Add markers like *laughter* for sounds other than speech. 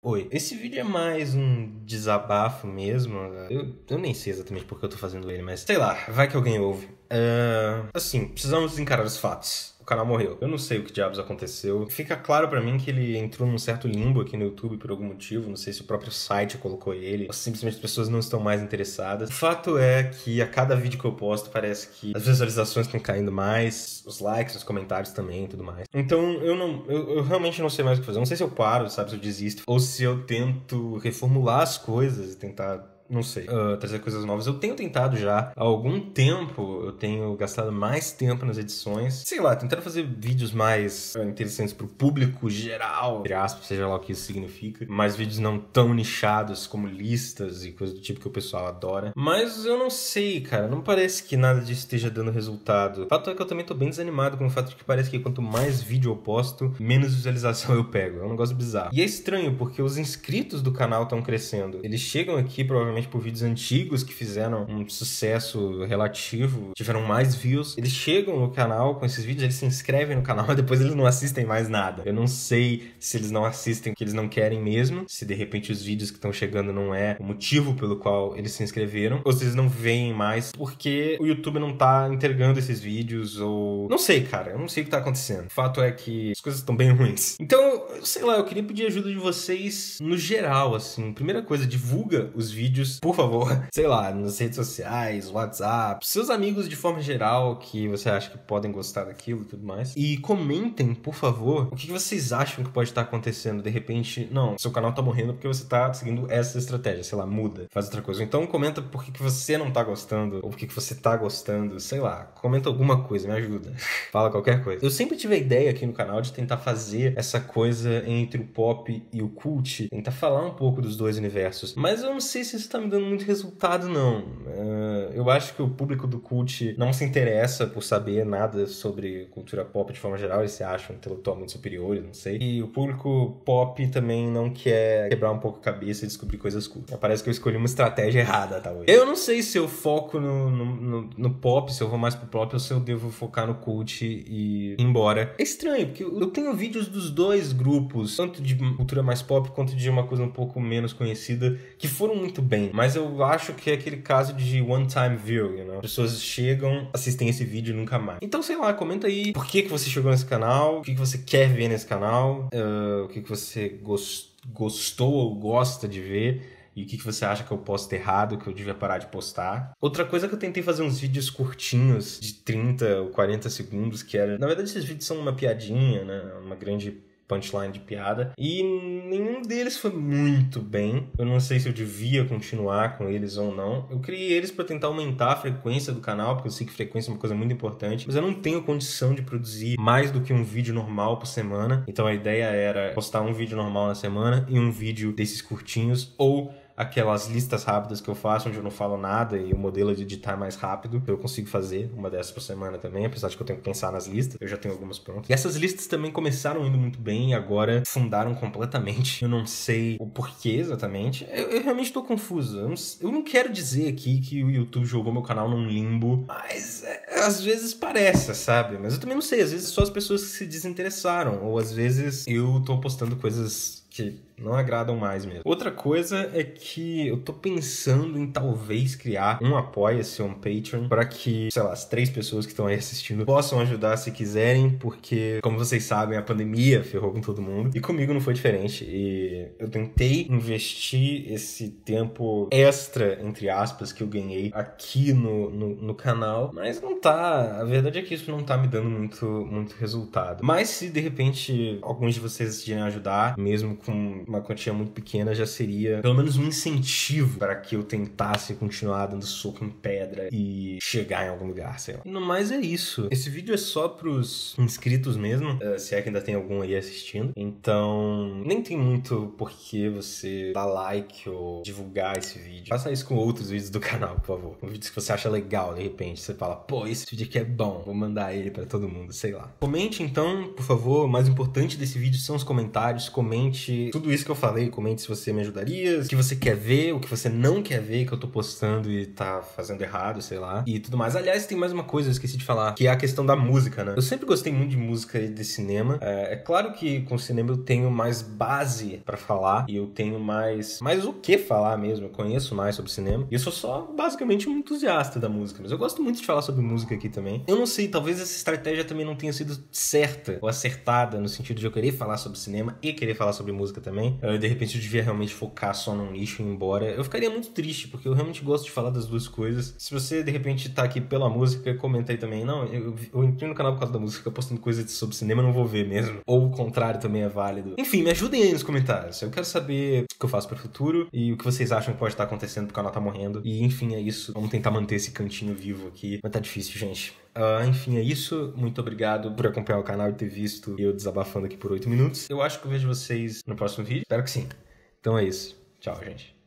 Oi, esse vídeo é mais um desabafo mesmo. Né? Eu, eu nem sei exatamente porque eu tô fazendo ele, mas sei lá, vai que alguém ouve. Uh, assim, precisamos encarar os fatos canal morreu. Eu não sei o que diabos aconteceu. Fica claro para mim que ele entrou num certo limbo aqui no YouTube por algum motivo. Não sei se o próprio site colocou ele. Ou simplesmente as pessoas não estão mais interessadas. O fato é que a cada vídeo que eu posto parece que as visualizações estão caindo mais, os likes, os comentários também e tudo mais. Então eu não. Eu, eu realmente não sei mais o que fazer. não sei se eu paro, sabe, se eu desisto. Ou se eu tento reformular as coisas e tentar não sei, uh, trazer coisas novas. Eu tenho tentado já há algum tempo, eu tenho gastado mais tempo nas edições. Sei lá, tentando fazer vídeos mais ah, interessantes pro público geral, entre aspas, seja lá o que isso significa. Mais vídeos não tão nichados como listas e coisas do tipo que o pessoal adora. Mas eu não sei, cara, não parece que nada disso esteja dando resultado. O fato é que eu também tô bem desanimado com o fato de que parece que quanto mais vídeo eu posto, menos visualização *laughs* eu pego. É um negócio bizarro. E é estranho, porque os inscritos do canal estão crescendo. Eles chegam aqui, provavelmente principalmente por vídeos antigos que fizeram um sucesso relativo, tiveram mais views. Eles chegam no canal com esses vídeos, eles se inscrevem no canal, *laughs* mas depois eles não assistem mais nada. Eu não sei se eles não assistem o que eles não querem mesmo, se de repente os vídeos que estão chegando não é o motivo pelo qual eles se inscreveram, ou se eles não veem mais porque o YouTube não tá entregando esses vídeos, ou. Não sei, cara, eu não sei o que tá acontecendo. O fato é que as coisas estão bem ruins. Então, sei lá, eu queria pedir ajuda de vocês no geral, assim. Primeira coisa, divulga os vídeos vídeos, por favor, *laughs* sei lá, nas redes sociais, WhatsApp, seus amigos de forma geral que você acha que podem gostar daquilo e tudo mais. E comentem, por favor, o que vocês acham que pode estar acontecendo. De repente, não, seu canal tá morrendo porque você tá seguindo essa estratégia, sei lá, muda, faz outra coisa. Então comenta por que, você não tá gostando, ou por que, que você tá gostando, sei lá, comenta alguma coisa, me ajuda. *laughs* Fala qualquer coisa. Eu sempre tive a ideia aqui no canal de tentar fazer essa coisa entre o pop e o cult, tentar falar um pouco dos dois universos, mas eu não sei se isso tá tá me dando muito resultado, não. É, eu acho que o público do cult não se interessa por saber nada sobre cultura pop de forma geral, eles se acham intelectualmente superiores, não sei. E o público pop também não quer quebrar um pouco a cabeça e descobrir coisas cultas. Então, parece que eu escolhi uma estratégia errada, talvez. Tá, eu não sei se eu foco no, no, no, no, pop, se eu vou mais pro pop ou se eu devo focar no cult e ir embora. É estranho, porque eu tenho vídeos dos dois grupos, tanto de cultura mais pop quanto de uma coisa um pouco menos conhecida, que foram muito bem. Mas eu acho que é aquele caso de one-time view, you know? Pessoas chegam, assistem esse vídeo e nunca mais. Então, sei lá, comenta aí por que, que você chegou nesse canal, o que, que você quer ver nesse canal, uh, o que, que você gost gostou ou gosta de ver e o que, que você acha que eu posto errado, que eu devia parar de postar. Outra coisa é que eu tentei fazer uns vídeos curtinhos, de 30 ou 40 segundos, que era. Na verdade, esses vídeos são uma piadinha, né? Uma grande punchline de piada. E nenhum deles foi muito bem. Eu não sei se eu devia continuar com eles ou não. Eu criei eles para tentar aumentar a frequência do canal, porque eu sei que frequência é uma coisa muito importante, mas eu não tenho condição de produzir mais do que um vídeo normal por semana. Então a ideia era postar um vídeo normal na semana e um vídeo desses curtinhos ou aquelas listas rápidas que eu faço, onde eu não falo nada e o modelo de editar é mais rápido. Eu consigo fazer uma dessas por semana também, apesar de que eu tenho que pensar nas listas. Eu já tenho algumas prontas. E essas listas também começaram indo muito bem e agora fundaram completamente. Eu não sei o porquê exatamente. Eu, eu realmente tô confuso. Eu não, eu não quero dizer aqui que o YouTube jogou meu canal num limbo, mas é, às vezes parece, sabe? Mas eu também não sei, às vezes só as pessoas que se desinteressaram, ou às vezes eu tô postando coisas que não agradam mais mesmo. Outra coisa é que eu tô pensando em talvez criar um apoia-se, um Patreon, para que, sei lá, as três pessoas que estão aí assistindo possam ajudar se quiserem, porque, como vocês sabem, a pandemia ferrou com todo mundo e comigo não foi diferente. E eu tentei investir esse tempo extra, entre aspas, que eu ganhei aqui no, no, no canal, mas não não tá. A verdade é que isso não tá me dando muito, muito resultado. Mas se de repente alguns de vocês decidirem ajudar, mesmo com uma quantia muito pequena, já seria pelo menos um incentivo para que eu tentasse continuar dando soco em pedra e chegar em algum lugar, sei lá. No mais é isso. Esse vídeo é só pros inscritos mesmo, eh, se é que ainda tem algum aí assistindo. Então, nem tem muito porquê você dar like ou divulgar esse vídeo. Faça isso com outros vídeos do canal, por favor. Um vídeo que você acha legal, de repente, você fala, pô, esse vídeo aqui é bom, vou mandar ele para todo mundo, sei lá. Comente então, por favor, o mais importante desse vídeo são os comentários, comente tudo isso que eu falei, comente se você me ajudaria, o que você quer ver, o que você não quer ver que eu tô postando e tá fazendo errado, sei lá, e tudo mais. Aliás, tem mais uma coisa, eu esqueci de falar, que é a questão da música, né? Eu sempre gostei muito de música e de cinema. É, é claro que com cinema eu tenho mais base para falar e eu tenho mais, mais o que falar mesmo, eu conheço mais sobre cinema. E eu sou só basicamente um entusiasta da música, mas eu gosto muito de falar sobre música aqui também. Eu não sei, talvez essa estratégia também não tenha sido certa ou acertada no sentido de eu querer falar sobre cinema e querer falar sobre música também. Eu, de repente eu devia realmente focar só num nicho e ir embora. Eu ficaria muito triste, porque eu realmente gosto de falar das duas coisas. Se você de repente tá aqui pela música, comenta aí também. Não, eu, eu entrei no canal por causa da música, postando coisas sobre cinema, não vou ver mesmo. Ou o contrário também é válido. Enfim, me ajudem aí nos comentários. Eu quero saber o que eu faço pro futuro e o que vocês acham que pode estar acontecendo, porque o canal tá morrendo. E enfim, é isso. Vamos tentar manter esse cantinho vivo aqui, mas tá difícil difícil, gente. Uh, enfim, é isso. Muito obrigado por acompanhar o canal e ter visto eu desabafando aqui por 8 minutos. Eu acho que eu vejo vocês no próximo vídeo. Espero que sim. Então é isso. Tchau, gente.